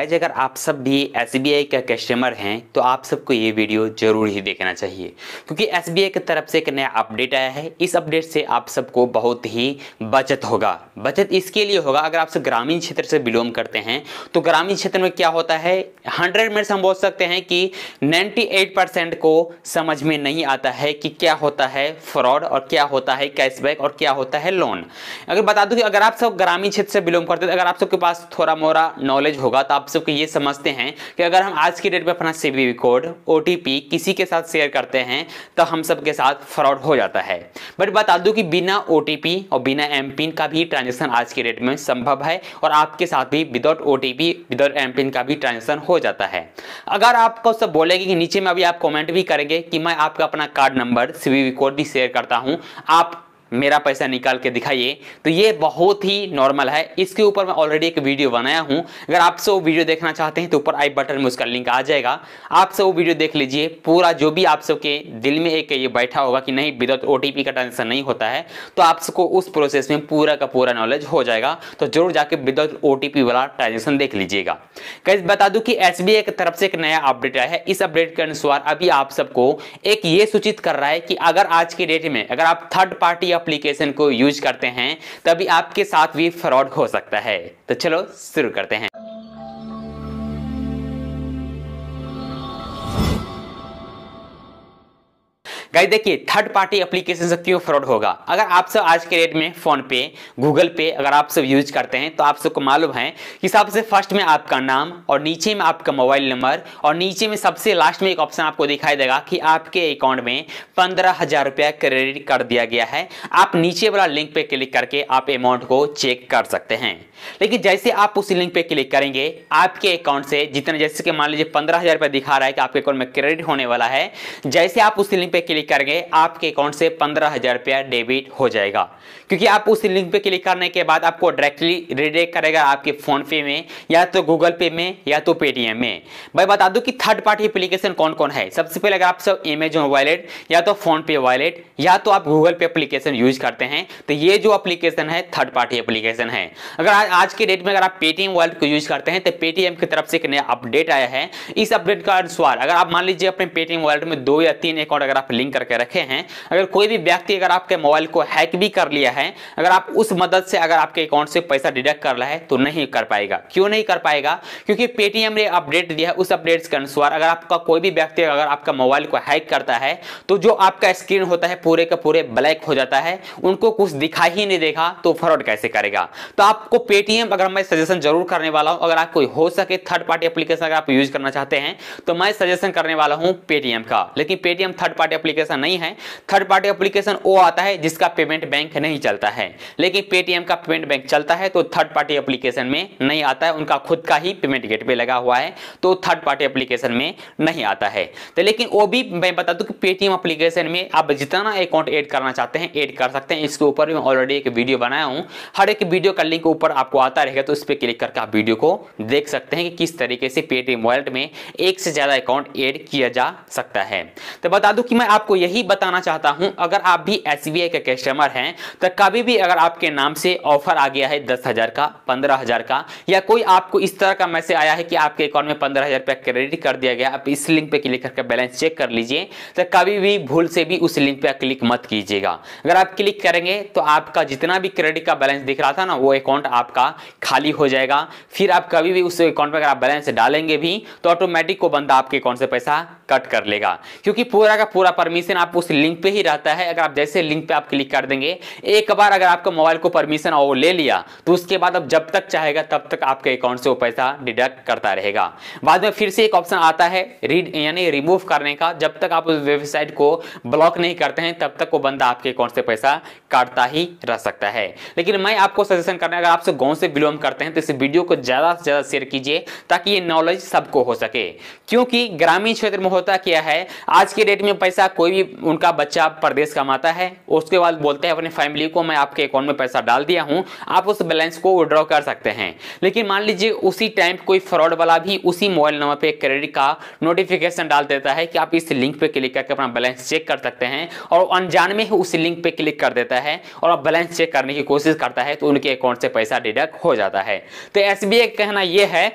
as अगर आप सब भी एस का कस्टमर हैं तो आप सबको ये वीडियो जरूर ही देखना चाहिए क्योंकि एस की तरफ से एक नया अपडेट आया है इस अपडेट से आप सबको बहुत ही बचत होगा बचत इसके लिए होगा अगर आप सब ग्रामीण क्षेत्र से बिलोंग करते हैं तो ग्रामीण क्षेत्र में क्या होता है हंड्रेड में हम बोल सकते हैं कि नाइन्टी को समझ में नहीं आता है कि क्या होता है फ्रॉड और क्या होता है कैशबैक और क्या होता है लोन अगर बता दूँ कि अगर आप सब ग्रामीण क्षेत्र से बिलोंग करते हैं तो अगर आप सबके पास थोड़ा मोरा नॉलेज होगा तो आप सबको ये समझते हैं कि अगर हम आज की डेट में अपना सी कोड ओ किसी के साथ शेयर करते हैं तो हम सब साथ फ्रॉड हो जाता है बट बता दूँ कि बिना ओ और बिना एम पिन का भी ट्रांजेक्शन आज की डेट में संभव है और आपके साथ भी without O without M pin का भी ट्रांजेक्शन हो जाता है अगर आपको सब बोलेंगे कि नीचे में अभी आप कमेंट भी करेंगे कि मैं आपका अपना कार्ड नंबर सी कोड भी शेयर करता हूँ आप मेरा पैसा निकाल के दिखाइए तो ये बहुत ही नॉर्मल है इसके ऊपर मैं ऑलरेडी एक वीडियो बनाया हूँ अगर आप सब वो वीडियो देखना चाहते हैं तो ऊपर आई बटन में उसका लिंक आ जाएगा आप सब वो वीडियो देख लीजिए पूरा जो भी आप सबके दिल में एक ये बैठा होगा कि नहीं विदाउट ओ का ट्रांजेक्शन नहीं होता है तो आप सबको उस प्रोसेस में पूरा का पूरा नॉलेज हो जाएगा तो जरूर जाके विदाउट ओ वाला ट्रांजेक्शन देख लीजिएगा कैसे बता दूँ कि एस बी आई की तरफ से एक नया अपडेट आया है इस अपडेट के अनुसार अभी आप सबको एक ये सूचित कर रहा है कि अगर आज के डेट में अगर आप थर्ड पार्टी या एप्लीकेशन को यूज करते हैं तभी आपके साथ भी फ्रॉड हो सकता है तो चलो शुरू करते हैं गाइस देखिए थर्ड पार्टी एप्लीकेशन से क्यों फ्रॉड होगा अगर आप सब आज के डेट में फोन पे गूगल पे अगर आप सब यूज करते हैं तो आप सबको मालूम है कि सबसे फर्स्ट में आपका नाम और नीचे में आपका मोबाइल नंबर और नीचे में सबसे लास्ट में एक ऑप्शन आपको दिखाई देगा कि आपके अकाउंट में पंद्रह हजार रुपया क्रेडिट कर दिया गया है आप नीचे वाला लिंक पे क्लिक करके आप अमाउंट को चेक कर सकते हैं लेकिन जैसे आप उस लिंक पे क्लिक करेंगे आपके अकाउंट से जितने जैसे कि मान लीजिए पंद्रह हजार रुपया दिखा रहा है कि आपके अकाउंट में क्रेडिट होने वाला है जैसे आप उस लिंक पे क्लिक क्लिक करेंगे आपके अकाउंट से पंद्रह हज़ार रुपया डेबिट हो जाएगा क्योंकि आप उस लिंक पे क्लिक करने के बाद आपको डायरेक्टली रिडेक्ट करेगा आपके फ़ोन पे में या तो गूगल पे में या तो पेटीएम में भाई बता दूं कि थर्ड पार्टी एप्लीकेशन कौन कौन है सबसे पहले अगर आप सब एमेजोन वॉलेट या तो फोन पे वॉलेट या तो आप गूगल पे अप्लीकेशन यूज करते हैं तो ये जो अप्लीकेशन है थर्ड पार्टी एप्लीकेशन है अगर आज के डेट में अगर आप पेटीएम वॉलेट को यूज करते हैं तो पेटीएम की तरफ से एक नया अपडेट आया है इस अपडेट का अनुसार अगर आप मान लीजिए अपने पेटीएम वॉलेट में दो या तीन अकाउंट अगर आप लिंक सेटिंग करके रखे हैं अगर कोई भी व्यक्ति अगर आपके मोबाइल को हैक भी कर लिया है अगर आप उस मदद से अगर आपके अकाउंट से पैसा डिडक्ट कर रहा है तो नहीं कर पाएगा क्यों नहीं कर पाएगा क्योंकि पेटीएम ने अपडेट दिया है उस अपडेट के अनुसार अगर आपका कोई भी व्यक्ति अगर आपका मोबाइल को हैक करता है तो जो आपका स्क्रीन होता है पूरे का पूरे ब्लैक हो जाता है उनको कुछ दिखाई ही नहीं देखा तो फ्रॉड कैसे करेगा तो आपको पेटीएम अगर मैं सजेशन जरूर करने वाला हूं अगर आप कोई हो सके थर्ड पार्टी एप्लीकेशन अगर आप यूज करना चाहते हैं तो मैं सजेशन करने वाला हूं पेटीएम का लेकिन पेटीएम थर्ड पार्टी एप्लीकेशन नहीं है थर्ड पार्टी एप्लीकेशन वो आता है जिसका पेमेंट बैंक नहीं चलता है लेकिन पेटीएम का पेमेंट बैंक चलता है तो थर्ड पार्टी एप्लीकेशन में नहीं आता है उनका खुद का ही पेमेंट गेट पे लगा हुआ है तो थर्ड पार्टी एप्लीकेशन में नहीं आता है तो लेकिन वो भी मैं बता दूँ कि पेटीएम अप्लीकेशन में आप जितना अकाउंट एड करना चाहते हैं एड कर सकते हैं इसके ऊपर मैं ऑलरेडी एक वीडियो बनाया हूँ हर एक वीडियो का लिंक ऊपर आपको आता रहेगा तो उस पर क्लिक करके आप वीडियो को देख सकते हैं कि किस तरीके से पेटीएम वॉलेट में एक से ज़्यादा अकाउंट एड किया जा सकता है तो बता दूं कि मैं आपको आपको यही बताना चाहता हूं अगर आप भी एस के कस्टमर हैं तो कभी भी अगर आपके नाम से ऑफर आ गया है दस हजार का पंद्रह हजार का या कोई आपको इस तरह का मैसेज आया है कि आपके अकाउंट में पंद्रह हजार रुपया क्रेडिट कर दिया गया आप इस लिंक पे क्लिक करके बैलेंस चेक कर लीजिए तो कभी भी भूल से भी उस लिंक पर क्लिक मत कीजिएगा अगर आप क्लिक करेंगे तो आपका जितना भी क्रेडिट का बैलेंस दिख रहा था ना वो अकाउंट आपका खाली हो जाएगा फिर आप कभी भी उस अकाउंट पर अगर आप बैलेंस डालेंगे भी तो ऑटोमेटिक वो बंदा आपके अकाउंट से पैसा कट कर लेगा क्योंकि पूरा का पूरा परमिशन परमिशन आप उस लिंक पे ही रहता है अगर आप जैसे लिंक पे आप क्लिक कर देंगे एक बार अगर आपका मोबाइल को परमिशन और ले लिया तो उसके बाद अब जब तक चाहेगा तब तक आपके अकाउंट से वो पैसा डिडक्ट करता रहेगा बाद में फिर से एक ऑप्शन आता है रीड यानी रिमूव करने का जब तक आप उस वेबसाइट को ब्लॉक नहीं करते हैं तब तक वो बंदा आपके अकाउंट से पैसा काटता ही रह सकता है लेकिन मैं आपको सजेशन करने अगर आपसे गाँव से बिलोंग करते हैं तो इस वीडियो को ज़्यादा से ज़्यादा शेयर कीजिए ताकि ये नॉलेज सबको हो सके क्योंकि ग्रामीण क्षेत्र में होता क्या है आज के डेट में पैसा कोई कोई भी उनका बच्चा परदेश कमाता है उसके बाद बोलते हैं अपने फैमिली को मैं आपके अकाउंट में पैसा डाल दिया हूँ आप उस बैलेंस को विड्रॉ कर सकते हैं लेकिन मान लीजिए उसी टाइम कोई फ्रॉड वाला भी उसी मोबाइल नंबर पर क्रेडिट का नोटिफिकेशन डाल देता है कि आप इस लिंक पर क्लिक करके अपना बैलेंस चेक कर सकते हैं और अनजान में ही उस लिंक पर क्लिक कर देता है और आप बैलेंस चेक करने की कोशिश करता है तो उनके अकाउंट से पैसा डिडक्ट हो जाता है तो एस का कहना यह है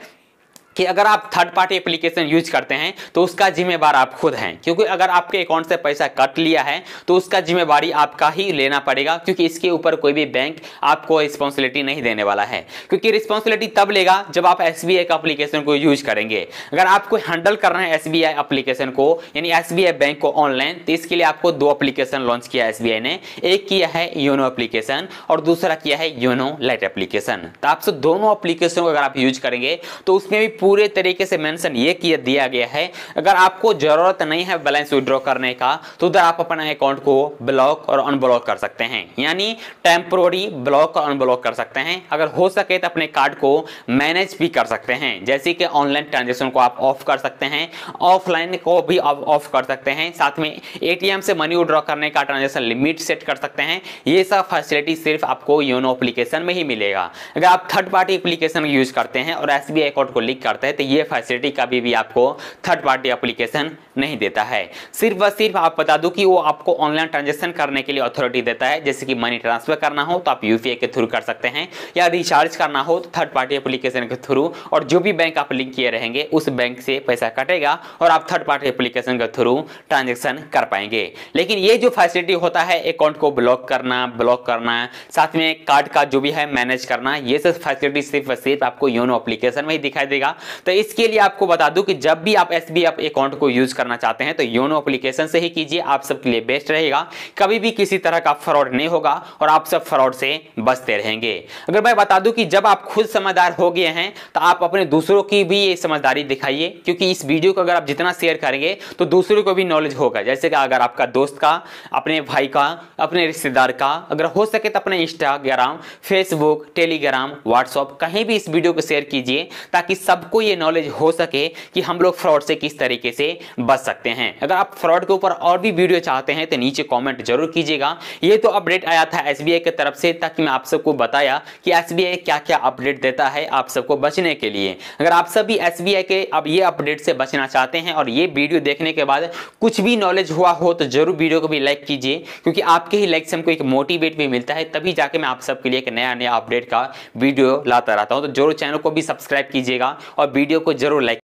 कि अगर आप थर्ड पार्टी एप्लीकेशन यूज करते हैं तो उसका जिम्मेवार आप खुद हैं क्योंकि अगर आपके अकाउंट से पैसा कट लिया है तो उसका जिम्मेवारी आपका ही लेना पड़ेगा क्योंकि इसके ऊपर कोई भी बैंक आपको रिस्पॉन्सिबिलिटी नहीं देने वाला है क्योंकि रिस्पॉन्सिबिलिटी तब लेगा जब आप एस बी एप्लीकेशन को यूज करेंगे अगर आपको हैंडल कर रहे हैं एस बी एप्लीकेशन को यानी एस बैंक को ऑनलाइन तो इसके लिए आपको दो अप्लीकेशन लॉन्च किया एस ने एक किया है योनो अप्लीकेशन और दूसरा किया है योनो लाइट एप्लीकेशन तो आपसे दोनों अप्लीकेशन को अगर आप यूज करेंगे तो उसमें भी पूरे तरीके से मेंशन ये किया दिया गया है अगर आपको ज़रूरत नहीं है बैलेंस विड्रॉ करने का तो उधर आप अपने अकाउंट को ब्लॉक और अनब्लॉक कर सकते हैं यानी टेम्प्रोरी ब्लॉक और अनब्लॉक कर सकते हैं अगर हो सके तो अपने कार्ड को मैनेज भी कर सकते हैं जैसे कि ऑनलाइन ट्रांजेक्शन को आप ऑफ कर सकते हैं ऑफलाइन को भी आप ऑफ कर सकते हैं साथ में ए से मनी विड्रॉ करने का ट्रांजेक्शन लिमिट सेट कर सकते हैं ये सब फैसिलिटी सिर्फ आपको योनो अप्लीकेशन में ही मिलेगा अगर आप थर्ड पार्टी अप्लीकेशन यूज करते हैं और एस अकाउंट को लिख कर करते हैं तो ये फैसिलिटी कभी भी आपको थर्ड पार्टी अप्लीकेशन नहीं देता है सिर्फ व सिर्फ आप बता दूं कि वो आपको ऑनलाइन ट्रांजेक्शन करने के लिए अथॉरिटी देता है जैसे कि मनी ट्रांसफर करना हो तो आप यूपीआई के थ्रू कर सकते हैं या रिचार्ज करना हो तो थर्ड पार्टी एप्लीकेशन के थ्रू और जो भी बैंक आप लिंक किए रहेंगे उस बैंक से पैसा कटेगा और आप थर्ड पार्टी एप्लीकेशन के थ्रू ट्रांजेक्शन कर पाएंगे लेकिन ये जो फैसिलिटी होता है अकाउंट को ब्लॉक करना ब्लॉक करना साथ में कार्ड का जो भी है मैनेज करना ये सब फैसिलिटी सिर्फ सिर्फ आपको योनो अप्लीकेशन में ही दिखाई देगा तो इसके लिए आपको बता दूं कि जब भी आप एस अकाउंट को यूज कर करना चाहते हैं तो योनो अप्लीकेशन से ही कीजिए आप सबके लिए बेस्ट रहेगा कभी भी किसी तरह का फ्रॉड नहीं होगा और आप सब फ्रॉड से बचते रहेंगे अगर मैं बता दूं कि जब आप खुद समझदार हो गए हैं तो आप अपने दूसरों की भी ये समझदारी दिखाइए क्योंकि इस वीडियो को अगर आप जितना शेयर करेंगे तो दूसरों को भी नॉलेज होगा जैसे कि अगर आपका दोस्त का अपने भाई का अपने रिश्तेदार का अगर हो सके तो अपने इंस्टाग्राम फेसबुक टेलीग्राम व्हाट्सअप कहीं भी इस वीडियो को शेयर कीजिए ताकि सबको ये नॉलेज हो सके कि हम लोग फ्रॉड से किस तरीके से बच बच सकते हैं अगर आप फ्रॉड के ऊपर और भी वीडियो चाहते हैं तो नीचे कॉमेंट जरूर कीजिएगा ये तो अपडेट आया था एस की तरफ से ताकि मैं आप सबको बताया कि एस क्या क्या अपडेट देता है आप सबको बचने के लिए अगर आप सभी एस के अब ये अपडेट से बचना चाहते हैं और ये वीडियो देखने के बाद कुछ भी नॉलेज हुआ हो तो जरूर वीडियो को भी लाइक कीजिए क्योंकि आपके ही लाइक से हमको एक मोटिवेट भी मिलता है तभी जाके मैं आप सबके लिए एक नया नया अपडेट का वीडियो लाता रहता हूँ तो जरूर चैनल को भी सब्सक्राइब कीजिएगा और वीडियो को जरूर लाइक